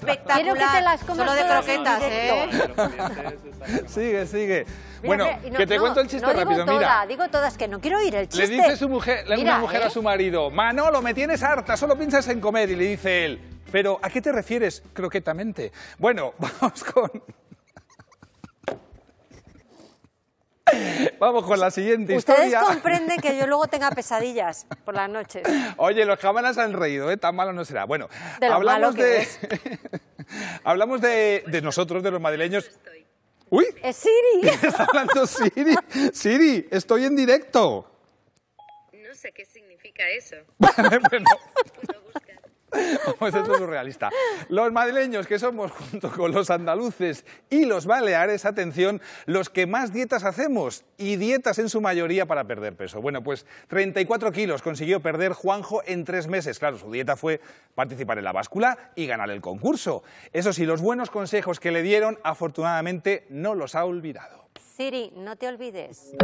espectacular. Quiero que te las comas Solo de croquetas, ¿eh? sigue, sigue. bueno, que te cuento el chiste no digo rápido. Toda, Mira, digo todas que no quiero oír el chiste. Le dice su mujer, una mujer a ¿eh? su marido, Manolo, me tienes harta, solo piensas en comer. Y le dice él, pero ¿a qué te refieres croquetamente? Bueno, vamos con Vamos con la siguiente Ustedes historia. Ustedes comprenden que yo luego tenga pesadillas por las noches. Oye, los cámaras han reído, ¿eh? Tan malo no será. Bueno, hablamos, de... hablamos, de... nosotros, de los madrileños. ¡Uy! ¡Es Siri! Está hablando Siri. Siri, estoy en directo. No sé qué significa eso. bueno, pues esto surrealista. Los madrileños, que somos junto con los andaluces y los baleares, atención, los que más dietas hacemos y dietas en su mayoría para perder peso. Bueno, pues 34 kilos consiguió perder Juanjo en tres meses. Claro, su dieta fue participar en la báscula y ganar el concurso. Eso sí, los buenos consejos que le dieron, afortunadamente, no los ha olvidado. Siri, no te olvides.